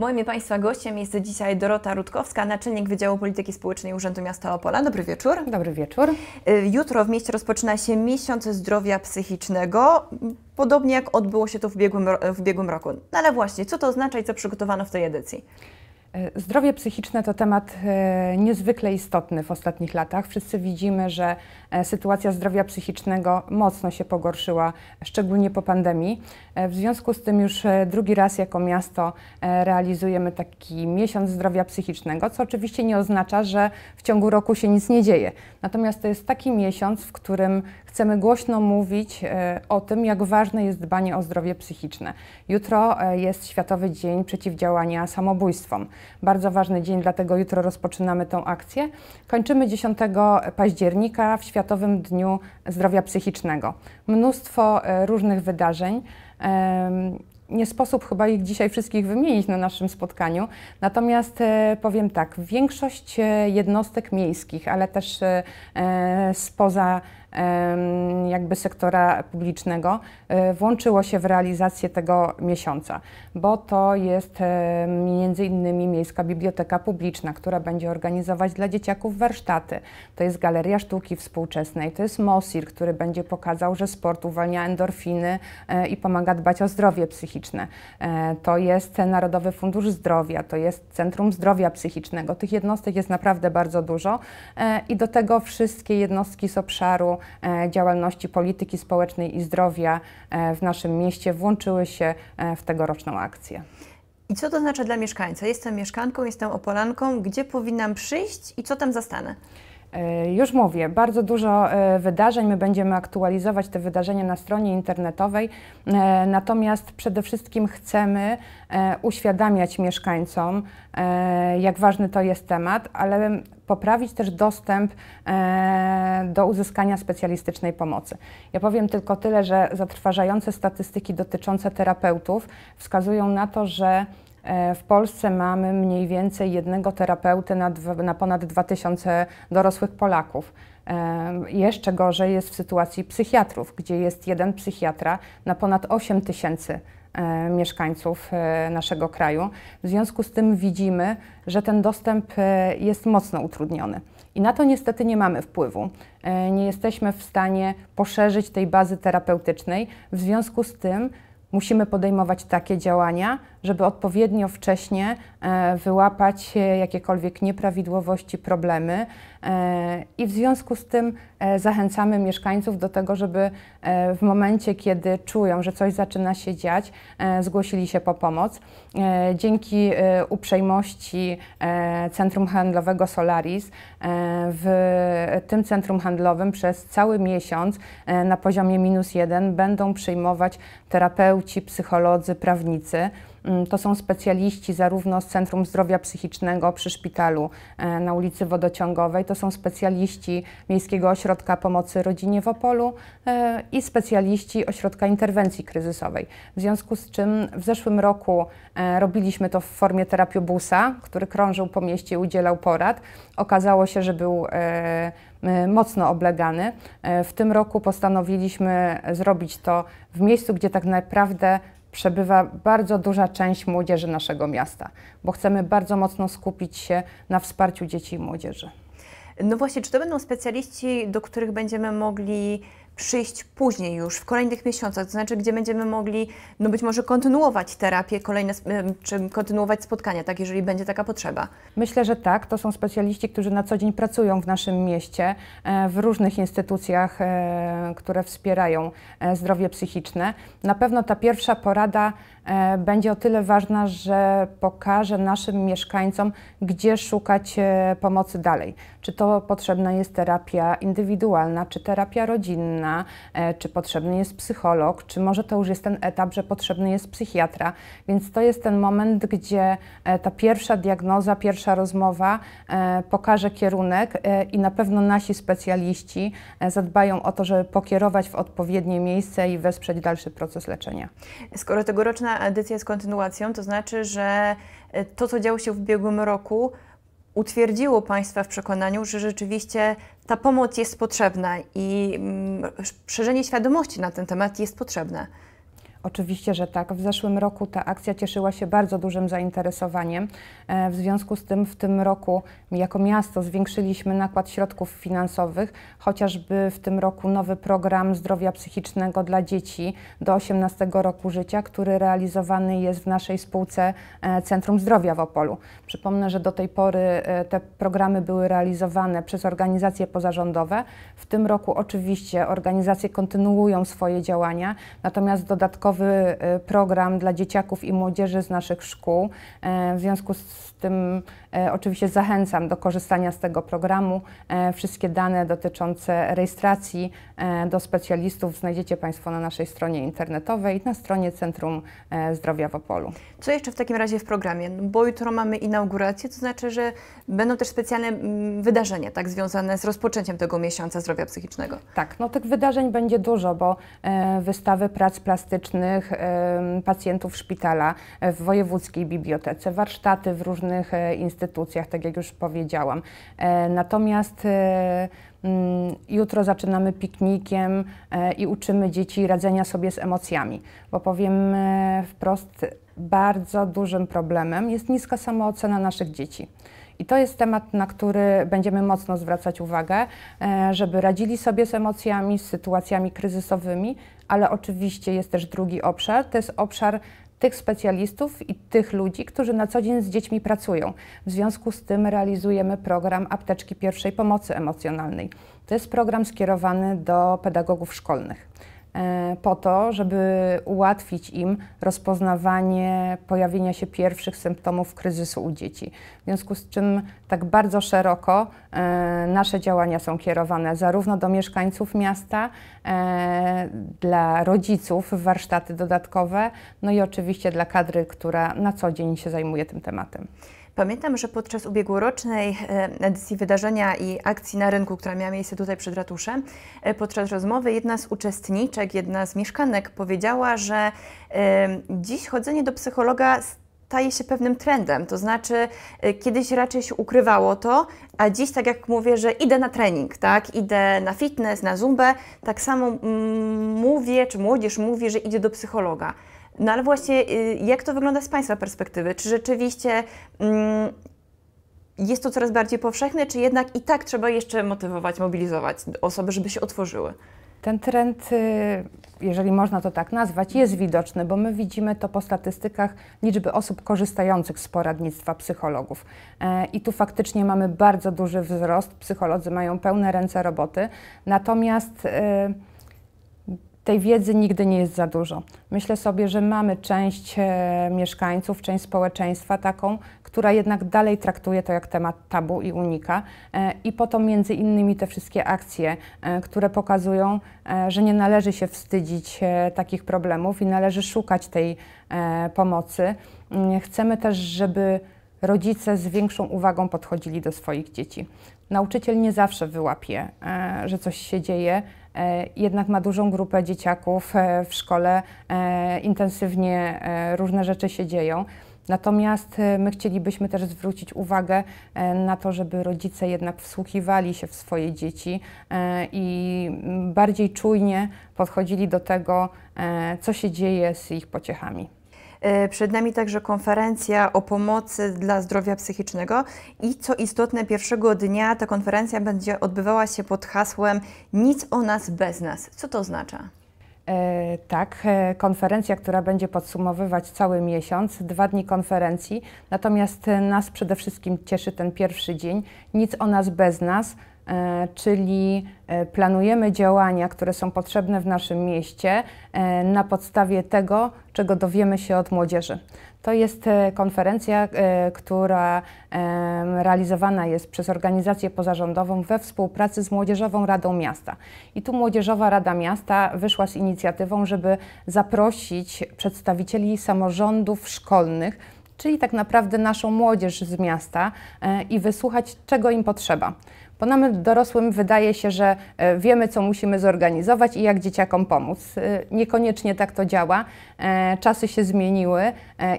Moim Państwa gościem jest dzisiaj Dorota Rutkowska, naczelnik Wydziału Polityki Społecznej Urzędu Miasta Opola. Dobry wieczór. Dobry wieczór. Y, jutro w mieście rozpoczyna się miesiąc zdrowia psychicznego, podobnie jak odbyło się to w ubiegłym, w ubiegłym roku. No ale właśnie, co to oznacza i co przygotowano w tej edycji? E, zdrowie psychiczne to temat e, niezwykle istotny w ostatnich latach. Wszyscy widzimy, że e, sytuacja zdrowia psychicznego mocno się pogorszyła, szczególnie po pandemii. W związku z tym już drugi raz jako miasto realizujemy taki miesiąc zdrowia psychicznego, co oczywiście nie oznacza, że w ciągu roku się nic nie dzieje. Natomiast to jest taki miesiąc, w którym chcemy głośno mówić e, o tym, jak ważne jest dbanie o zdrowie psychiczne. Jutro e, jest Światowy Dzień Przeciwdziałania Samobójstwom. Bardzo ważny dzień, dlatego jutro rozpoczynamy tą akcję. Kończymy 10 października w Światowym Dniu Zdrowia Psychicznego. Mnóstwo e, różnych wydarzeń nie sposób chyba ich dzisiaj wszystkich wymienić na naszym spotkaniu. Natomiast e, powiem tak, większość e, jednostek miejskich, ale też e, spoza jakby sektora publicznego włączyło się w realizację tego miesiąca, bo to jest między innymi Miejska Biblioteka Publiczna, która będzie organizować dla dzieciaków warsztaty. To jest Galeria Sztuki Współczesnej, to jest MOSIR, który będzie pokazał, że sport uwalnia endorfiny i pomaga dbać o zdrowie psychiczne psychiczne, e, to jest Narodowy Fundusz Zdrowia, to jest Centrum Zdrowia Psychicznego. Tych jednostek jest naprawdę bardzo dużo e, i do tego wszystkie jednostki z obszaru e, działalności polityki społecznej i zdrowia w naszym mieście włączyły się w tegoroczną akcję. I co to znaczy dla mieszkańca? Jestem mieszkanką, jestem opolanką, gdzie powinnam przyjść i co tam zastanę? E, już mówię, bardzo dużo e, wydarzeń, my będziemy aktualizować te wydarzenia na stronie internetowej, e, natomiast przede wszystkim chcemy uświadamiać mieszkańcom, jak ważny to jest temat, ale poprawić też dostęp do uzyskania specjalistycznej pomocy. Ja powiem tylko tyle, że zatrważające statystyki dotyczące terapeutów wskazują na to, że E, w Polsce mamy mniej więcej jednego terapeuty na, dwa, na ponad 2000 dorosłych Polaków. E, jeszcze gorzej jest w sytuacji psychiatrów, gdzie jest jeden psychiatra na ponad 8000 tysięcy e, mieszkańców naszego kraju. W związku z tym widzimy, że ten dostęp jest mocno utrudniony. I na to niestety nie mamy wpływu. Nie jesteśmy w stanie poszerzyć tej bazy terapeutycznej. W związku z tym musimy podejmować takie działania, żeby odpowiednio wcześnie e, wyłapać e, jakiekolwiek nieprawidłowości, problemy. E, I w związku z tym zachęcamy mieszkańców do tego, żeby w momencie, kiedy czują, że coś zaczyna się dziać, zgłosili się po pomoc. Dzięki uprzejmości Centrum Handlowego Solaris w tym centrum handlowym przez cały miesiąc na poziomie minus jeden będą przyjmować terapeuci, psycholodzy, prawnicy. Mm, to są specjaliści zarówno z Centrum Zdrowia Psychicznego przy szpitalu e, na ulicy Wodociągowej, to są specjaliści Miejskiego Ośrodka Pomocy Rodzinie w Opolu e, i specjaliści Ośrodka Interwencji Kryzysowej. W związku z czym w zeszłym roku e, robiliśmy to w formie busa, który krążył po mieście i udzielał porad. Okazało się, że był mocno oblegany. W tym roku postanowiliśmy zrobić to w miejscu, gdzie tak naprawdę przebywa bardzo duża część młodzieży naszego miasta, bo chcemy bardzo mocno skupić się na wsparciu dzieci i młodzieży. No właśnie, czy to będą specjaliści, do których będziemy mogli przyjść później już, w kolejnych miesiącach, to znaczy, gdzie będziemy mogli no być może kontynuować terapię, kolejne, czy kontynuować spotkania, tak, jeżeli będzie taka potrzeba? Myślę, że tak. To są specjaliści, którzy na co dzień pracują w naszym mieście, e, w różnych instytucjach, e, które wspierają e, zdrowie psychiczne. Na pewno ta pierwsza porada E, będzie o tyle ważna, że pokaże naszym mieszkańcom, gdzie szukać e, pomocy dalej. Czy to potrzebna jest terapia indywidualna, czy terapia rodzinna, e, czy potrzebny jest psycholog, czy może to już jest ten etap, że potrzebny jest psychiatra. Więc to jest ten moment, gdzie ta pierwsza diagnoza, pierwsza rozmowa pokaże kierunek i na pewno nasi specjaliści zadbają o to, żeby pokierować w odpowiednie miejsce i wesprzeć dalszy proces leczenia. Skoro tegoroczna edycja jest kontynuacją, to znaczy, że e, to, co działo się w ubiegłym roku, utwierdziło Państwa w przekonaniu, że rzeczywiście ta pomoc jest potrzebna i mm, szerzenie świadomości na ten temat jest potrzebne. Oczywiście, że tak. W zeszłym roku ta akcja cieszyła się bardzo dużym zainteresowaniem. E, w związku z tym w tym roku jako miasto zwiększyliśmy nakład środków finansowych, chociażby w tym roku nowy program zdrowia psychicznego dla dzieci do 18 roku życia, który realizowany jest w naszej spółce e, Centrum Zdrowia w Opolu. Przypomnę, że do tej pory e, te programy były realizowane przez organizacje pozarządowe. W tym roku oczywiście organizacje kontynuują swoje działania, natomiast dodatkowo dodatkowy e, program dla dzieciaków i młodzieży z naszych szkół. E, w związku z tym e, oczywiście zachęcam do korzystania z tego programu. Wszystkie dane dotyczące rejestracji do specjalistów znajdziecie Państwo na naszej stronie internetowej, na stronie Centrum Zdrowia w Opolu. Co jeszcze w takim razie w programie? No bo jutro mamy inaugurację, to znaczy, że będą też specjalne mm, wydarzenia tak, związane z rozpoczęciem tego miesiąca zdrowia psychicznego. Tak, no tych wydarzeń będzie dużo, bo wystawy prac plastycznych, pacjentów szpitala e, w Wojewódzkiej Bibliotece, warsztaty w różnych e, instytucjach, tak jak już powiedziałam. E, natomiast mm, Jutro zaczynamy piknikiem i uczymy dzieci radzenia sobie z emocjami, bo powiem wprost, bardzo dużym problemem jest niska samoocena naszych dzieci. I to jest temat, na który będziemy mocno zwracać uwagę, e, żeby radzili sobie z emocjami, z sytuacjami kryzysowymi, ale oczywiście jest też drugi obszar, to jest obszar tych specjalistów i tych ludzi, którzy na co dzień z dziećmi pracują. W związku z tym realizujemy program Apteczki Pierwszej Pomocy Emocjonalnej. To jest program skierowany do pedagogów szkolnych. E, po to, żeby ułatwić im rozpoznawanie pojawienia się pierwszych symptomów kryzysu u dzieci. W związku z czym tak bardzo szeroko e, nasze działania są kierowane zarówno do mieszkańców miasta, e, dla rodziców warsztaty dodatkowe, no i oczywiście dla kadry, która na co dzień się zajmuje tym tematem. Pamiętam, że podczas ubiegłorocznej e, edycji wydarzenia i akcji na rynku, która miała miejsce tutaj przed ratuszem, e, podczas rozmowy jedna z uczestniczek, jedna z mieszkanek powiedziała, że e, dziś chodzenie do psychologa staje się pewnym trendem. To znaczy, kiedyś raczej się ukrywało to, a dziś, tak jak mówię, że idę na trening, tak? Idę na fitness, na zumbę, tak samo mm, mówię, czy młodzież mówi, że idzie do psychologa. No ale właśnie, y, jak to wygląda z Państwa perspektywy? Czy rzeczywiście mm, jest to coraz bardziej powszechne, czy jednak i tak trzeba jeszcze motywować, mobilizować osoby, żeby się otworzyły? Ten trend, y, jeżeli można to tak nazwać, jest widoczny, bo my widzimy to po statystykach liczby osób korzystających z poradnictwa psychologów. E, I tu faktycznie mamy bardzo duży wzrost. Psycholodzy mają pełne ręce roboty. Natomiast y, tej wiedzy nigdy nie jest za dużo. Myślę sobie, że mamy część e, mieszkańców, część społeczeństwa taką, która jednak dalej traktuje to jak temat tabu i unika. E, I po to między innymi te wszystkie akcje, e, które pokazują, że nie należy się wstydzić takich problemów i należy szukać tej pomocy. Mm, chcemy też, żeby rodzice z większą uwagą podchodzili do swoich dzieci. Nauczyciel nie zawsze wyłapie, że coś się dzieje, E, jednak ma dużą grupę dzieciaków e, w szkole, e, intensywnie różne rzeczy się dzieją. Natomiast my chcielibyśmy też zwrócić uwagę na to, żeby rodzice jednak wsłuchiwali się w swoje dzieci i bardziej czujnie podchodzili do tego, co się dzieje z ich pociechami. E, przed nami także konferencja o pomocy dla zdrowia psychicznego i co istotne, pierwszego dnia ta konferencja będzie odbywała się pod hasłem Nic o nas bez nas. Co to oznacza? E, tak, e, konferencja, która będzie podsumowywać cały miesiąc, dwa dni konferencji. Natomiast nas przede wszystkim cieszy ten pierwszy dzień. Nic o nas bez nas, E, czyli e, planujemy działania, które są potrzebne w naszym mieście e, na podstawie tego, czego dowiemy się od młodzieży. To jest konferencja, która realizowana jest przez organizację pozarządową we współpracy z Młodzieżową Radą Miasta. I tu Młodzieżowa Rada Miasta wyszła z inicjatywą, żeby zaprosić przedstawicieli samorządów szkolnych, czyli tak naprawdę naszą młodzież z miasta i wysłuchać, czego im potrzeba. Bo nam dorosłym wydaje się, że e, wiemy, co musimy zorganizować i jak dzieciakom pomóc. E, niekoniecznie tak to działa. E, czasy się zmieniły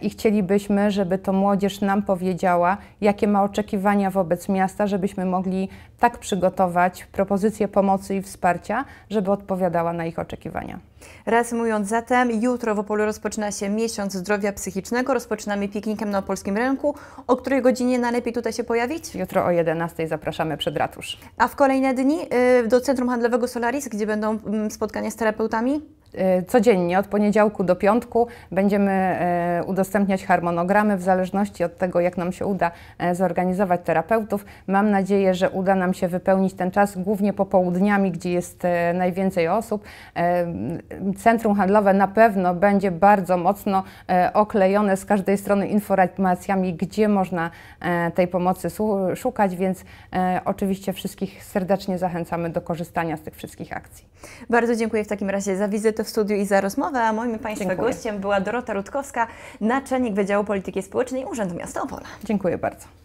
i chcielibyśmy, żeby to młodzież nam powiedziała, jakie ma oczekiwania wobec miasta, żebyśmy mogli tak przygotować propozycje pomocy i wsparcia, żeby odpowiadała na ich oczekiwania. Reasumując zatem, jutro w Opolu rozpoczyna się miesiąc zdrowia psychicznego. Rozpoczynamy piknikiem na Opolskim Rynku. O której godzinie najlepiej tutaj się pojawić? Jutro o 11 zapraszamy przed ratem ratusz. A w kolejne dni y, do Centrum Handlowego Solaris, gdzie będą mm, spotkania z terapeutami? E, codziennie od poniedziałku do piątku będziemy e, udostępniać harmonogramy w zależności od tego, jak nam się uda e, zorganizować terapeutów. Mam nadzieję, że uda nam się wypełnić ten czas głównie popołudniami, gdzie jest najwięcej osób. Centrum handlowe na pewno będzie bardzo mocno oklejone z każdej strony informacjami, gdzie można tej pomocy szukać, więc oczywiście wszystkich serdecznie zachęcamy do korzystania z tych wszystkich akcji. Bardzo dziękuję w takim razie za wizytę w studiu i za rozmowę, a moim Państwa Dziękuję. gościem była Dorota Rutkowska, naczelnik Wydziału Polityki Społecznej Urzędu Miasta Opola. Dziękuję bardzo.